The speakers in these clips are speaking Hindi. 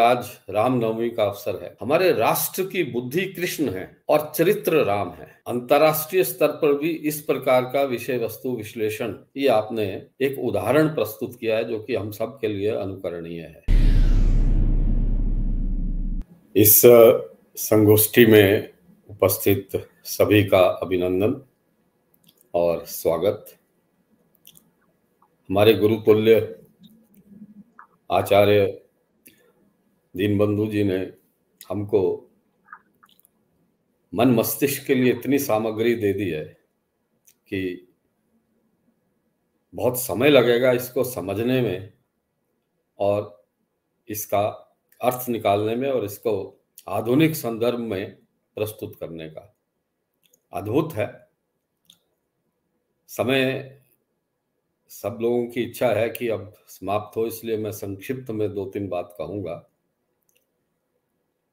आज रामनवमी का अवसर है हमारे राष्ट्र की बुद्धि कृष्ण है और चरित्र राम है अंतरराष्ट्रीय स्तर पर भी इस प्रकार का विषय वस्तु विश्लेषण ये आपने एक उदाहरण प्रस्तुत किया है जो कि हम सब के लिए अनुकरणीय है इस संगोष्ठी में उपस्थित सभी का अभिनंदन और स्वागत हमारे गुरुतुल्य आचार्य दीनबंधु जी ने हमको मन मस्तिष्क के लिए इतनी सामग्री दे दी है कि बहुत समय लगेगा इसको समझने में और इसका अर्थ निकालने में और इसको आधुनिक संदर्भ में प्रस्तुत करने का अद्भुत है समय सब लोगों की इच्छा है कि अब समाप्त हो इसलिए मैं संक्षिप्त में दो तीन बात कहूँगा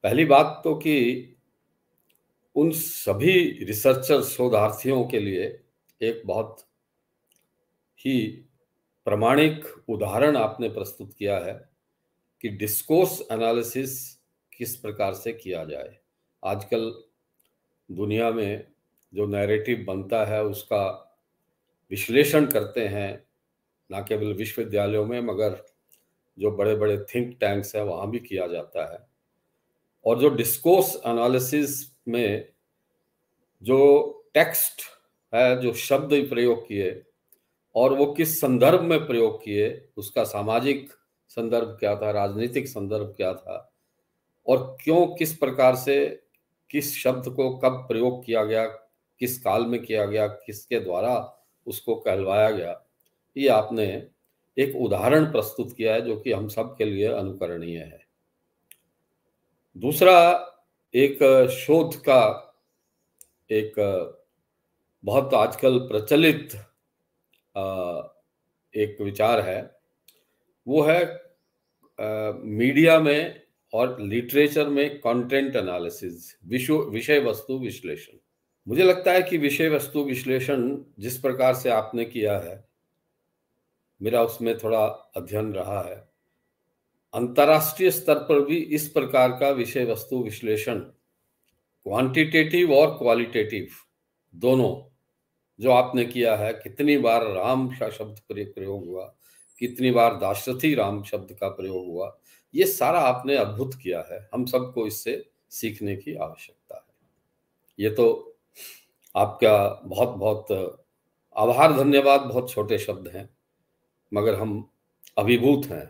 पहली बात तो कि उन सभी रिसर्चर शोधार्थियों के लिए एक बहुत ही प्रमाणिक उदाहरण आपने प्रस्तुत किया है कि डिस्कोर्स एनालिसिस किस प्रकार से किया जाए आजकल दुनिया में जो नैरेटिव बनता है उसका विश्लेषण करते हैं ना केवल विश्वविद्यालयों में मगर जो बड़े बड़े थिंक टैंक्स हैं वहाँ भी किया जाता है और जो डिस्कोर्स एनालिसिस में जो टेक्स्ट है जो शब्द प्रयोग किए और वो किस संदर्भ में प्रयोग किए उसका सामाजिक संदर्भ क्या था राजनीतिक संदर्भ क्या था और क्यों किस प्रकार से किस शब्द को कब प्रयोग किया गया किस काल में किया गया किसके द्वारा उसको कहलवाया गया ये आपने एक उदाहरण प्रस्तुत किया है जो कि हम सब के लिए अनुकरणीय है दूसरा एक शोध का एक बहुत आजकल प्रचलित एक विचार है वो है मीडिया में और लिटरेचर में कंटेंट एनालिसिस विषय वस्तु विश्लेषण मुझे लगता है कि विषय वस्तु विश्लेषण जिस प्रकार से आपने किया है मेरा उसमें थोड़ा अध्ययन रहा है अंतर्राष्ट्रीय स्तर पर भी इस प्रकार का विषय वस्तु विश्लेषण क्वांटिटेटिव और क्वालिटेटिव दोनों जो आपने किया है कितनी बार राम शब्द प्रयोग हुआ कितनी बार दाशरथी राम शब्द का प्रयोग हुआ ये सारा आपने अद्भुत किया है हम सबको इससे सीखने की आवश्यकता है ये तो आपका बहुत बहुत आभार धन्यवाद बहुत छोटे शब्द हैं मगर हम अभिभूत हैं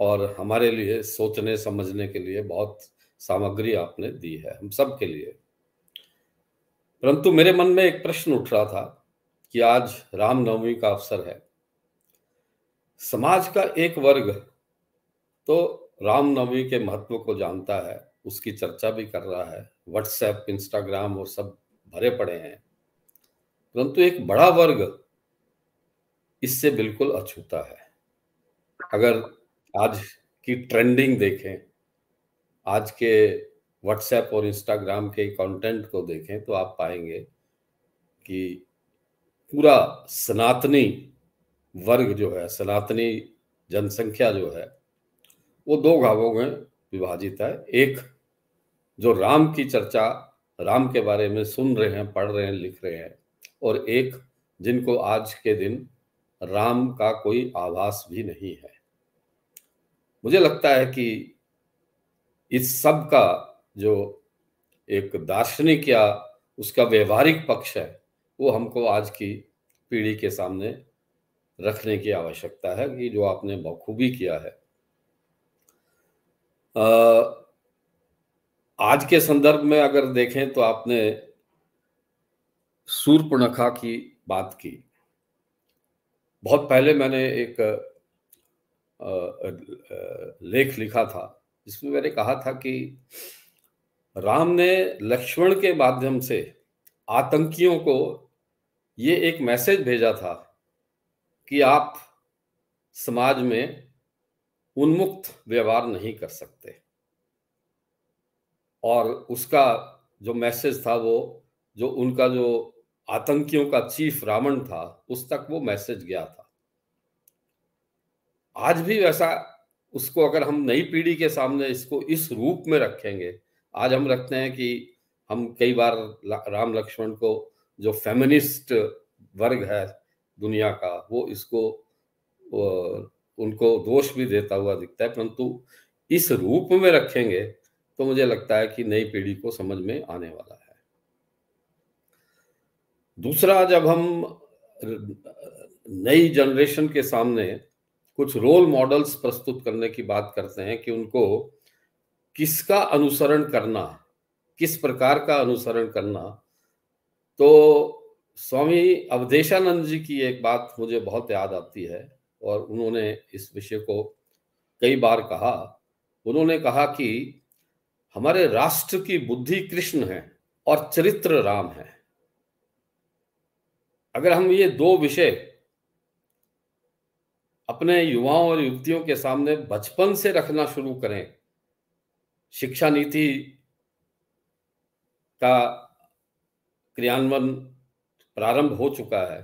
और हमारे लिए सोचने समझने के लिए बहुत सामग्री आपने दी है हम सब के लिए परंतु मेरे मन में एक प्रश्न उठ रहा था कि आज रामनवमी का अवसर है समाज का एक वर्ग तो रामनवमी के महत्व को जानता है उसकी चर्चा भी कर रहा है व्हाट्सएप इंस्टाग्राम और सब भरे पड़े हैं परंतु एक बड़ा वर्ग इससे बिल्कुल अछूता है अगर आज की ट्रेंडिंग देखें आज के व्हाट्सएप और इंस्टाग्राम के कंटेंट को देखें तो आप पाएंगे कि पूरा सनातनी वर्ग जो है सनातनी जनसंख्या जो है वो दो भागों में विभाजित है एक जो राम की चर्चा राम के बारे में सुन रहे हैं पढ़ रहे हैं लिख रहे हैं और एक जिनको आज के दिन राम का कोई आभास भी नहीं है मुझे लगता है कि इस सब का जो एक दार्शनिक या उसका व्यवहारिक पक्ष है वो हमको आज की पीढ़ी के सामने रखने की आवश्यकता है कि जो आपने बखूबी किया है आज के संदर्भ में अगर देखें तो आपने सूर्पणखा की बात की बहुत पहले मैंने एक लेख लिखा था जिसमें मैंने कहा था कि राम ने लक्ष्मण के माध्यम से आतंकियों को ये एक मैसेज भेजा था कि आप समाज में उन्मुक्त व्यवहार नहीं कर सकते और उसका जो मैसेज था वो जो उनका जो आतंकियों का चीफ रावण था उस तक वो मैसेज गया था आज भी वैसा उसको अगर हम नई पीढ़ी के सामने इसको इस रूप में रखेंगे आज हम रखते हैं कि हम कई बार राम लक्ष्मण को जो फेमिनिस्ट वर्ग है दुनिया का वो इसको उनको दोष भी देता हुआ दिखता है परंतु इस रूप में रखेंगे तो मुझे लगता है कि नई पीढ़ी को समझ में आने वाला है दूसरा जब हम नई जनरेशन के सामने कुछ रोल मॉडल्स प्रस्तुत करने की बात करते हैं कि उनको किसका अनुसरण करना किस प्रकार का अनुसरण करना तो स्वामी अवधेशानंद जी की एक बात मुझे बहुत याद आती है और उन्होंने इस विषय को कई बार कहा उन्होंने कहा कि हमारे राष्ट्र की बुद्धि कृष्ण है और चरित्र राम है अगर हम ये दो विषय अपने युवाओं और युवतियों के सामने बचपन से रखना शुरू करें शिक्षा नीति का क्रियान्वयन प्रारंभ हो चुका है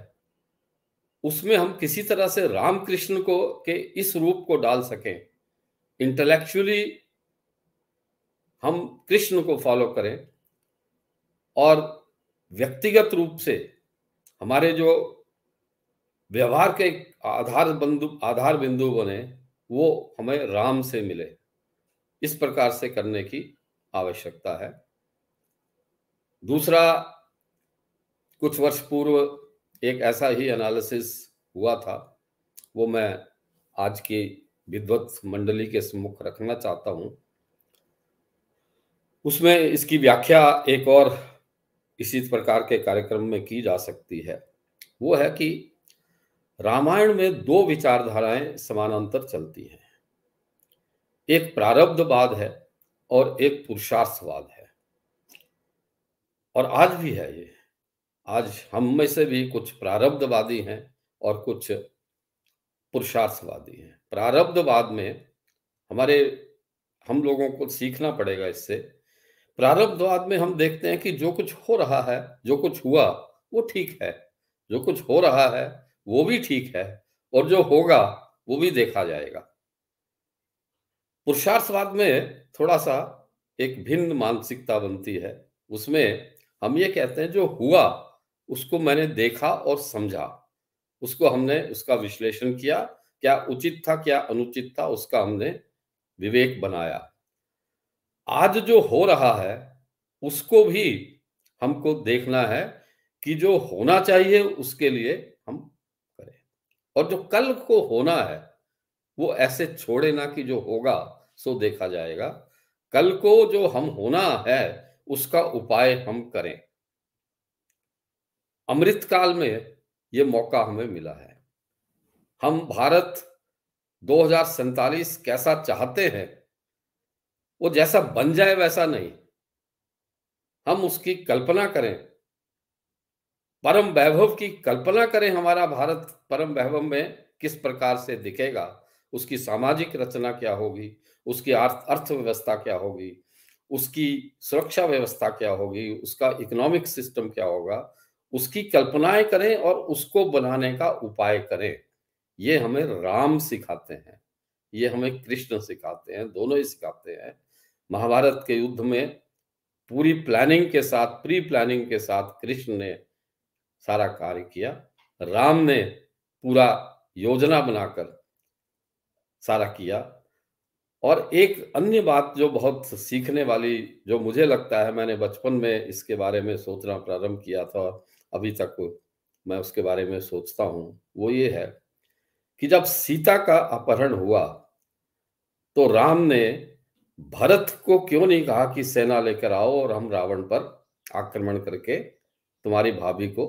उसमें हम किसी तरह से रामकृष्ण को के इस रूप को डाल सकें इंटेलेक्चुअली हम कृष्ण को फॉलो करें और व्यक्तिगत रूप से हमारे जो व्यवहार के एक आधार बिंदु आधार बिंदु बने वो हमें राम से मिले इस प्रकार से करने की आवश्यकता है दूसरा कुछ वर्ष पूर्व एक ऐसा ही एनालिसिस हुआ था वो मैं आज की विद्वत मंडली के सम्मुख रखना चाहता हूं उसमें इसकी व्याख्या एक और इसी प्रकार के कार्यक्रम में की जा सकती है वो है कि रामायण में दो विचारधाराएं समानांतर चलती हैं एक प्रारब्धवाद है और एक पुरुषार्थवाद है और आज भी है ये आज हम में से भी कुछ प्रारब्धवादी हैं और कुछ पुरुषार्थवादी हैं प्रारब्धवाद में हमारे हम लोगों को सीखना पड़ेगा इससे प्रारब्धवाद में हम देखते हैं कि जो कुछ हो रहा है जो कुछ हुआ वो ठीक है जो कुछ हो रहा है वो भी ठीक है और जो होगा वो भी देखा जाएगा पुरुषार्थवाद में थोड़ा सा एक भिन्न मानसिकता बनती है उसमें हम ये कहते हैं जो हुआ उसको मैंने देखा और समझा उसको हमने उसका विश्लेषण किया क्या उचित था क्या अनुचित था उसका हमने विवेक बनाया आज जो हो रहा है उसको भी हमको देखना है कि जो होना चाहिए उसके लिए और जो कल को होना है वो ऐसे छोड़े ना कि जो होगा सो देखा जाएगा कल को जो हम होना है उसका उपाय हम करें अमृत काल में ये मौका हमें मिला है हम भारत दो कैसा चाहते हैं वो जैसा बन जाए वैसा नहीं हम उसकी कल्पना करें परम वैभव की कल्पना करें हमारा भारत परम वैभव में किस प्रकार से दिखेगा उसकी सामाजिक रचना क्या होगी उसकी अर्थव्यवस्था क्या होगी उसकी सुरक्षा व्यवस्था क्या होगी उसका इकोनॉमिक सिस्टम क्या होगा उसकी कल्पनाएं करें और उसको बनाने का उपाय करें ये हमें राम सिखाते हैं ये हमें कृष्ण सिखाते हैं दोनों ही सिखाते हैं महाभारत के युद्ध में पूरी प्लानिंग के साथ प्री प्लानिंग के साथ कृष्ण ने सारा कार्य किया राम ने पूरा योजना बनाकर सारा किया और एक अन्य बात जो बहुत सीखने वाली जो मुझे लगता है मैंने बचपन में इसके बारे में सोचना प्रारंभ किया था अभी तक मैं उसके बारे में सोचता हूं वो ये है कि जब सीता का अपहरण हुआ तो राम ने भरत को क्यों नहीं कहा कि सेना लेकर आओ और हम रावण पर आक्रमण करके तुम्हारी भाभी को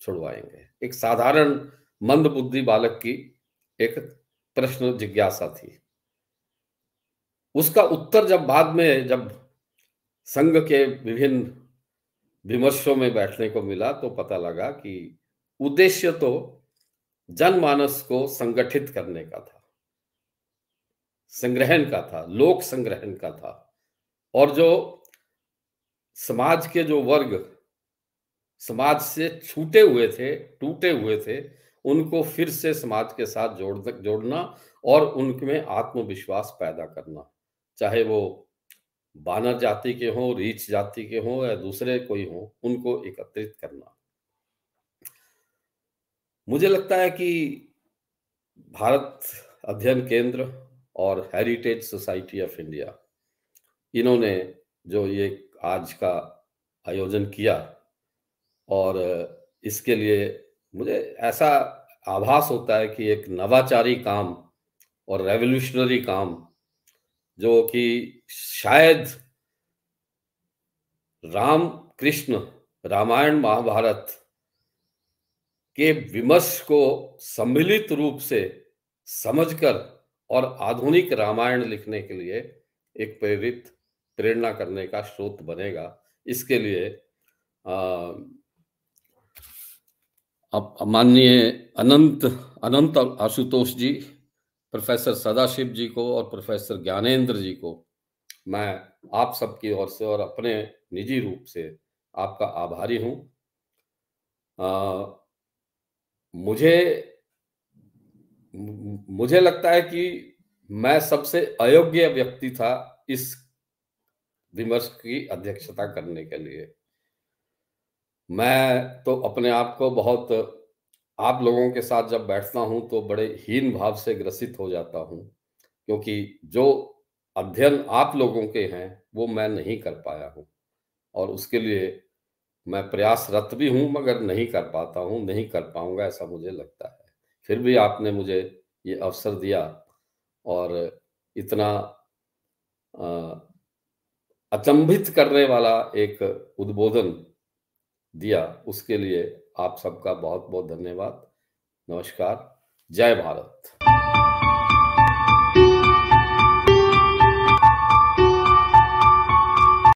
छुड़वाएंगे एक साधारण मंद बुद्धि बालक की एक प्रश्न जिज्ञासा थी उसका उत्तर जब बाद में जब संघ के विभिन्न विमर्शों में बैठने को मिला तो पता लगा कि उद्देश्य तो जनमानस को संगठित करने का था संग्रहण का था लोक संग्रहण का था और जो समाज के जो वर्ग समाज से छूटे हुए थे टूटे हुए थे उनको फिर से समाज के साथ जोड़ जोड़ना और उनमें आत्मविश्वास पैदा करना चाहे वो बानर जाति के हों रीच जाति के हों या दूसरे कोई हों उनको एकत्रित करना मुझे लगता है कि भारत अध्ययन केंद्र और हेरिटेज सोसाइटी ऑफ इंडिया इन्होंने जो ये आज का आयोजन किया और इसके लिए मुझे ऐसा आभास होता है कि एक नवाचारी काम और रेवोल्यूशनरी काम जो कि शायद राम कृष्ण रामायण महाभारत के विमर्श को सम्मिलित रूप से समझकर और आधुनिक रामायण लिखने के लिए एक प्रेरित प्रेरणा करने का स्रोत बनेगा इसके लिए आ, अब माननीय अनंत अनंत आशुतोष जी प्रोफेसर सदाशिव जी को और प्रोफेसर ज्ञानेंद्र जी को मैं आप सबकी ओर से और अपने निजी रूप से आपका आभारी हूं आ, मुझे मुझे लगता है कि मैं सबसे अयोग्य व्यक्ति था इस विमर्श की अध्यक्षता करने के लिए मैं तो अपने आप को बहुत आप लोगों के साथ जब बैठता हूं तो बड़े हीन भाव से ग्रसित हो जाता हूं क्योंकि जो अध्ययन आप लोगों के हैं वो मैं नहीं कर पाया हूं और उसके लिए मैं प्रयासरत भी हूं मगर नहीं कर पाता हूं नहीं कर पाऊंगा ऐसा मुझे लगता है फिर भी आपने मुझे ये अवसर दिया और इतना अचंभित करने वाला एक उद्बोधन दिया उसके लिए आप सबका बहुत बहुत धन्यवाद नमस्कार जय भारत